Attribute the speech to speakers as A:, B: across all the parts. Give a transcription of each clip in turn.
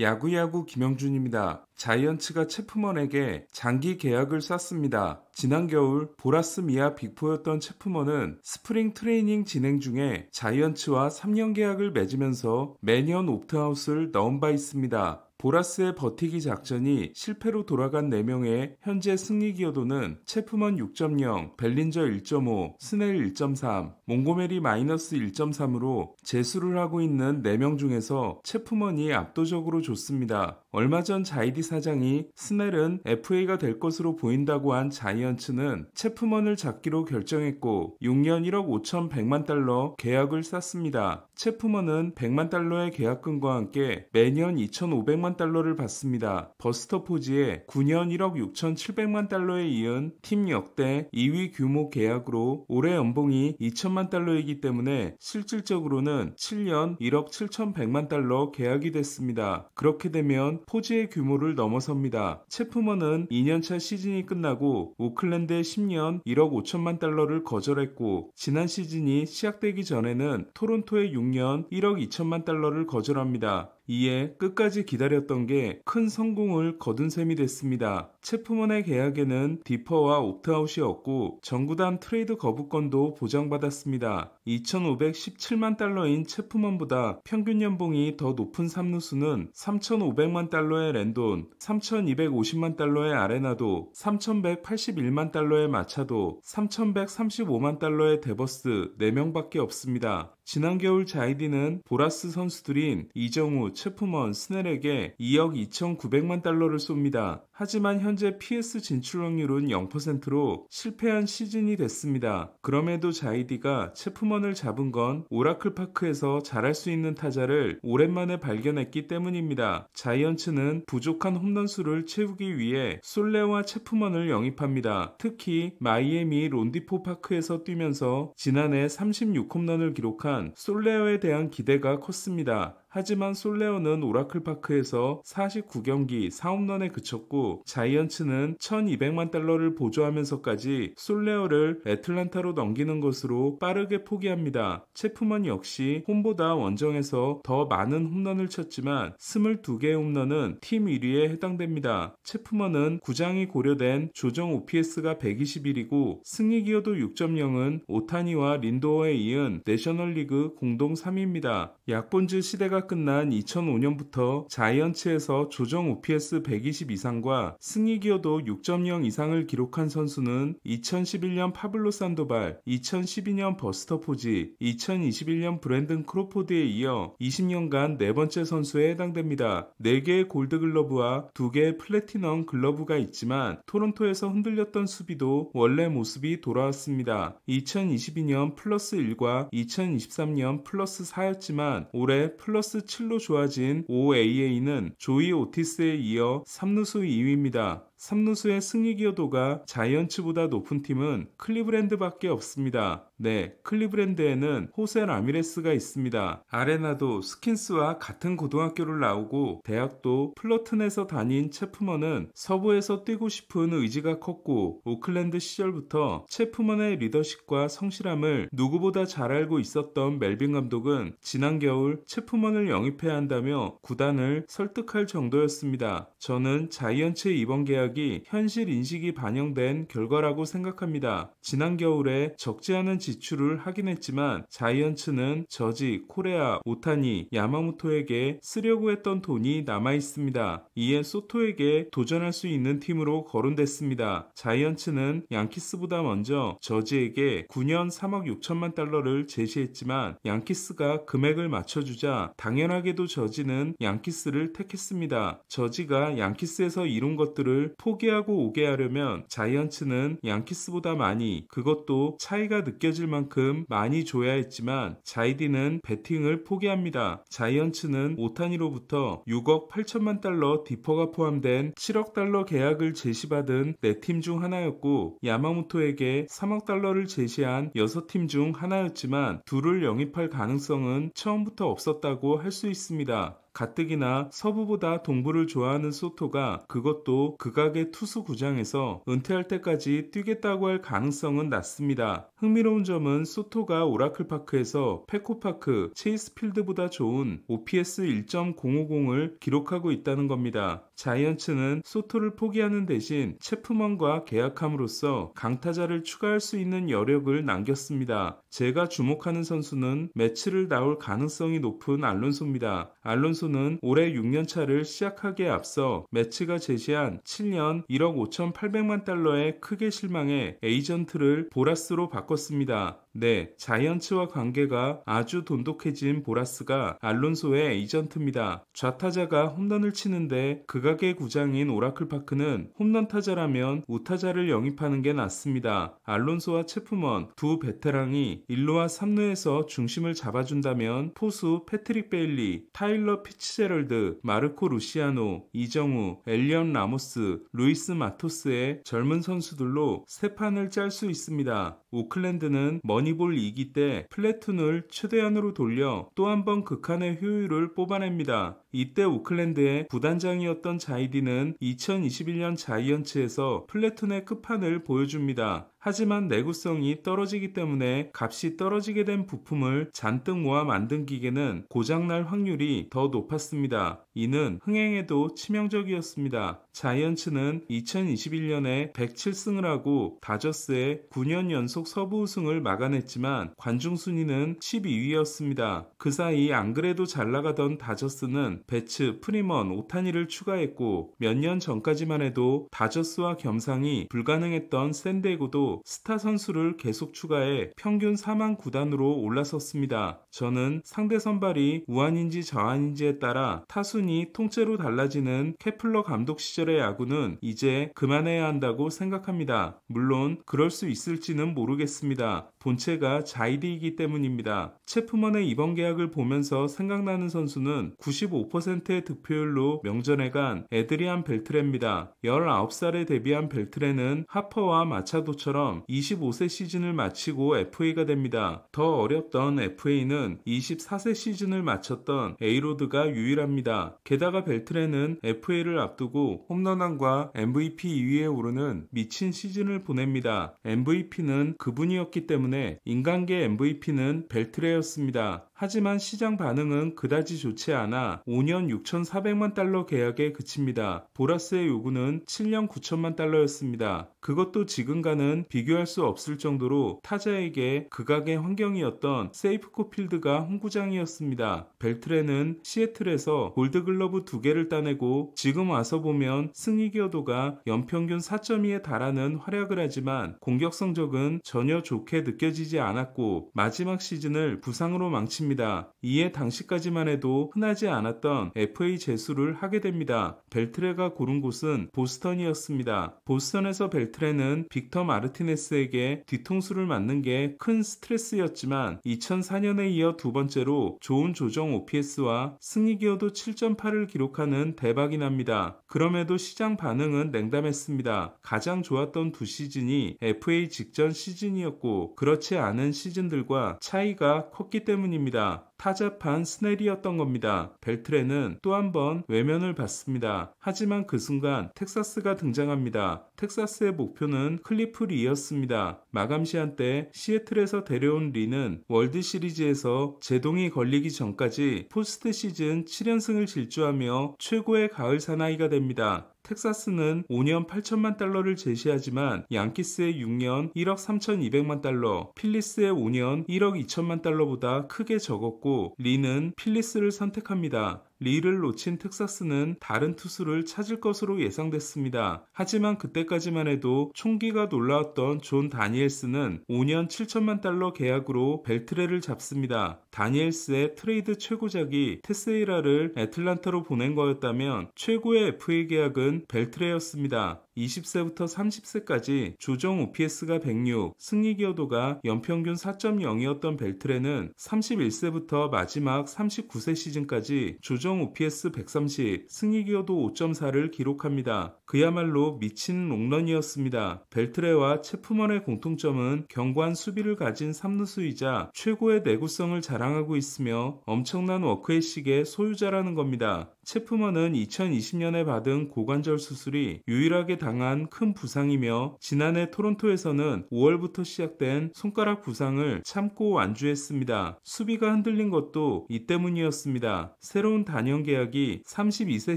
A: 야구야구 김영준입니다. 자이언츠가 채프먼에게 장기 계약을 쌌습니다. 지난 겨울 보라스 미아 빅포였던 채프먼은 스프링 트레이닝 진행 중에 자이언츠와 3년 계약을 맺으면서 매년 옵트아웃을 넣은 바 있습니다. 보라스의 버티기 작전이 실패로 돌아간 4명의 현재 승리 기여도는 체프먼 6.0, 벨린저 1.5, 스넬 1.3, 몽고메리 마이너스 1.3으로 재수를 하고 있는 4명 중에서 체프먼이 압도적으로 좋습니다. 얼마 전 자이디 사장이 스넬은 FA가 될 것으로 보인다고 한 자이언츠는 체프먼을 잡기로 결정했고 6년 1억 5,100만 달러 계약을 쌌습니다. 체프먼은 100만 달러의 계약금과 함께 매년 2,500만 100만 달러를 받습니다. 버스터 포지에 9년 1억 6,700만 달러에 이은 팀 역대 2위 규모 계약으로 올해 연봉이 2천만 달러이기 때문에 실질적으로는 7년 1억 7,100만 달러 계약이 됐습니다. 그렇게 되면 포지의 규모를 넘어섭니다. 체프먼은 2년차 시즌이 끝나고 오클랜드에 10년 1억 5천만 달러를 거절했고 지난 시즌이 시작되기 전에는 토론토에 6년 1억 2천만 달러를 거절합니다. 이에 끝까지 기다렸던 게 큰 성공을 거둔 셈이 됐습니다. 체프먼의 계약에는 디퍼와 옵트아웃이었고 전구단 트레이드 거부권도 보장받았습니다. 2,517만 달러인 체프먼보다 평균 연봉이 더 높은 삼루수는 3,500만 달러의 랜돈, 3,250만 달러의 아레나도, 3,181만 달러의 마차도, 3,135만 달러의 데버스 4명밖에 없습니다. 지난 겨울 자이디는 보라스 선수들인 이정우, 체프먼, 스넬에게 2억 2,900만 달러를 쏩니다. 하지만 현재 PS 진출 확률은 0%로 실패한 시즌이 됐습니다. 그럼에도 자이디가 체프먼을 잡은 건 오라클 파크에서 잘할 수 있는 타자를 오랜만에 발견했기 때문입니다. 자이언츠는 부족한 홈런수를 채우기 위해 솔레와 체프먼을 영입합니다. 특히 마이애미 론디포 파크에서 뛰면서 지난해 36홈런을 기록한 솔레어에 대한 기대가 컸습니다. 하지만 솔레오는 오라클파크에서 49경기 4홈런에 그쳤고 자이언츠는 1200만 달러를 보조하면서까지 솔레오를 애틀란타로 넘기는 것으로 빠르게 포기합니다. 체프먼 역시 홈보다 원정에서 더 많은 홈런을 쳤지만 22개의 홈런은 팀 1위에 해당됩니다. 체프먼은 구장이 고려된 조정 OPS가 121이고 승리 기여도 6.0은 오타니와 린도어에 이은 내셔널리그 공동 3위입니다. 약본즈 시대가 끝난 2005년부터 자이언츠에서 조정 OPS 120 이상과 승리 기여도 6.0 이상을 기록한 선수는 2011년 파블로 산도발, 2012년 버스터 포지, 2021년 브랜든 크로포드에 이어 20년간 네 번째 선수에 해당됩니다. 4개의 골드글러브와 2개의 플래티넘 글러브가 있지만 토론토에서 흔들렸던 수비도 원래 모습이 돌아왔습니다. 2022년 플러스 1과 2023년 플러스 4였지만 올해 플러스 플러스 7로 좋아진 OAA는 조이 오티스에 이어 3루수 2위입니다. 3루수의 승리 기여도가 자이언츠보다 높은 팀은 클리브랜드밖에 없습니다. 네, 클리브랜드에는 호세 라미레스가 있습니다. 아레나도 스킨스와 같은 고등학교를 나오고 대학도 플러튼에서 다닌 체프먼은 서부에서 뛰고 싶은 의지가 컸고 오클랜드 시절부터 체프먼의 리더십과 성실함을 누구보다 잘 알고 있었던 멜빈 감독은 지난 겨울 체프먼을 영입해야 한다며 구단을 설득할 정도였습니다. 저는 자이언츠의 이번 계약 전략이 현실 인식이 반영된 결과라고 생각합니다. 지난 겨울에 적지 않은 지출을 하긴 했지만 자이언츠는 저지, 코레아, 오타니, 야마모토에게 쓰려고 했던 돈이 남아 있습니다. 이에 소토에게 도전할 수 있는 팀으로 거론됐습니다. 자이언츠는 양키스보다 먼저 저지에게 9년 3억 6천만 달러를 제시했지만 양키스가 금액을 맞춰주자 당연하게도 저지는 양키스를 택했습니다. 저지가 양키스에서 이룬 것들을 포기하고 오게 하려면 자이언츠는 양키스보다 많이 그것도 차이가 느껴질 만큼 많이 줘야 했지만 자이디는 배팅을 포기합니다. 자이언츠는 오타니로부터 6억 8천만 달러 디퍼가 포함된 7억 달러 계약을 제시받은 4팀 중 하나였고 야마모토에게 3억 달러를 제시한 6팀 중 하나였지만 둘을 영입할 가능성은 처음부터 없었다고 할 수 있습니다. 가뜩이나 서부보다 동부를 좋아하는 소토가 그것도 극악의 투수 구장에서 은퇴할 때까지 뛰겠다고 할 가능성은 낮습니다. 흥미로운 점은 소토가 오라클파크에서 페코파크, 체이스필드보다 좋은 OPS 1.050을 기록하고 있다는 겁니다. 자이언츠는 소토를 포기하는 대신 체프먼과 계약함으로써 강타자를 추가할 수 있는 여력을 남겼습니다. 제가 주목하는 선수는 매치를 나올 가능성이 높은 알론소입니다. 알론소 선수는 올해 6년차를 시작하기에 앞서 매치가 제시한 7년 1억 5,800만 달러에 크게 실망해 에이전트를 보라스로 바꿨습니다. 네, 자이언츠와 관계가 아주 돈독해진 보라스가 알론소의 에이전트입니다. 좌타자가 홈런을 치는데 극악의 구장인 오라클파크는 홈런 타자라면 우타자를 영입하는 게 낫습니다. 알론소와 체프먼 두 베테랑이 1루와 3루에서 중심을 잡아준다면 포수 패트릭 베일리, 타일러 피치제럴드, 마르코 루시아노, 이정우, 엘리언 라모스, 루이스 마토스의 젊은 선수들로 세 판을 짤 수 있습니다. 오클랜드는 먼 머니볼 2기 때 플래툰을 최대한으로 돌려 또 한 번 극한의 효율을 뽑아냅니다. 이때 오클랜드의 부단장이었던 자이디는 2021년 자이언츠에서 플래툰의 끝판을 보여줍니다. 하지만 내구성이 떨어지기 때문에 값이 떨어지게 된 부품을 잔뜩 모아 만든 기계는 고장날 확률이 더 높았습니다. 이는 흥행에도 치명적이었습니다. 자이언츠는 2021년에 107승을 하고 다저스의 9년 연속 서부 우승을 막아냈지만 관중 순위는 12위였습니다. 그 사이 안 그래도 잘 나가던 다저스는 배츠 프리먼, 오타니를 추가했고 몇 년 전까지만 해도 다저스와 겸상이 불가능했던 샌디에고도 스타 선수를 계속 추가해 평균 4만 구단으로 올라섰습니다. 저는 상대 선발이 우한인지 저한인지에 따라 타순이 통째로 달라지는 케플러 감독 시절의 야구는 이제 그만해야 한다고 생각합니다. 물론 그럴 수 있을지는 모르겠습니다. 본체가 자이디이기 때문입니다. 체프먼의 이번 계약을 보면서 생각나는 선수는 95%의 득표율로 명전에 간 에드리안 벨트레입니다. 19살에 데뷔한 벨트레는 하퍼와 마차도처럼 25세 시즌을 마치고 FA가 됩니다. 더 어렵던 FA는 24세 시즌을 마쳤던 에이로드가 유일합니다. 게다가 벨트레는 FA를 앞두고 홈런왕과 MVP 2위에 오르는 미친 시즌을 보냅니다. MVP는 그분이었기 때문에 때문에 인간계 MVP는 벨트레였습니다. 하지만 시장 반응은 그다지 좋지 않아 5년 6,400만 달러 계약에 그칩니다. 보라스의 요구는 7년 9천만 달러였습니다. 그것도 지금과는 비교할 수 없을 정도로 타자에게 극악의 환경이었던 세이프코필드가 홈구장이었습니다. 벨트레는 시애틀에서 골드글러브 두 개를 따내고 지금 와서 보면 승리 기여도가 연평균 4.2에 달하는 활약을 하지만 공격 성적은 전혀 좋게 느껴지지 않았고 마지막 시즌을 부상으로 망칩니다. 됩니다. 이에 당시까지만 해도 흔하지 않았던 FA 재수를 하게 됩니다. 벨트레가 고른 곳은 보스턴이었습니다. 보스턴에서 벨트레는 빅터 마르티네스에게 뒤통수를 맞는 게 큰 스트레스였지만 2004년에 이어 두 번째로 좋은 조정 OPS와 승리 기여도 7.8을 기록하는 대박이 납니다. 그럼에도 시장 반응은 냉담했습니다. 가장 좋았던 두 시즌이 FA 직전 시즌이었고 그렇지 않은 시즌들과 차이가 컸기 때문입니다. da. 타잡한 스넬이었던 겁니다. 벨트레는 또 한 번 외면을 받습니다. 하지만 그 순간 텍사스가 등장합니다. 텍사스의 목표는 클리프 리였습니다. 마감 시한 때 시애틀에서 데려온 리는 월드 시리즈에서 제동이 걸리기 전까지 포스트 시즌 7연승을 질주하며 최고의 가을 사나이가 됩니다. 텍사스는 5년 8천만 달러를 제시하지만 양키스의 6년 1억 3,200만 달러, 필리스의 5년 1억 2천만 달러보다 크게 적었고 얻고 리는 필리스를 선택합니다. 리를 놓친 텍사스는 다른 투수를 찾을 것으로 예상됐습니다. 하지만 그때까지만 해도 총기가 놀라웠던 존 다니엘스는 5년 7천만 달러 계약으로 벨트레를 잡습니다. 다니엘스의 트레이드 최고작이 테세이라를 애틀란타로 보낸 거였다면 최고의 FA 계약은 벨트레였습니다. 20세부터 30세까지 조정 OPS가 106, 승리 기여도가 연평균 4.0이었던 벨트레는 31세부터 마지막 39세 시즌까지 조정 OPS 130, 승리 기여도 5.4를 기록합니다. 그야말로 미친 롱런이었습니다. 벨트레와 체프먼의 공통점은 견고한 수비를 가진 3루수이자 최고의 내구성을 자랑하고 있으며 엄청난 워크의식의 소유자라는 겁니다. 체프먼은 2020년에 받은 고관절 수술이 유일하게 당한 큰 부상이며 지난해 토론토에서는 5월부터 시작된 손가락 부상을 참고 안주했습니다. 수비가 흔들린 것도 이 때문이었습니다. 새로운 단연 계약이 32세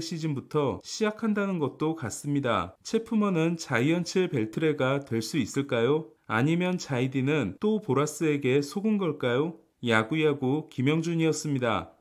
A: 시즌부터 시작한다는 것도 같습니다. 체프먼은 자이언츠의 벨트레가 될 수 있을까요? 아니면 자이디는 또 보라스에게 속은 걸까요? 야구야구 김영준이었습니다.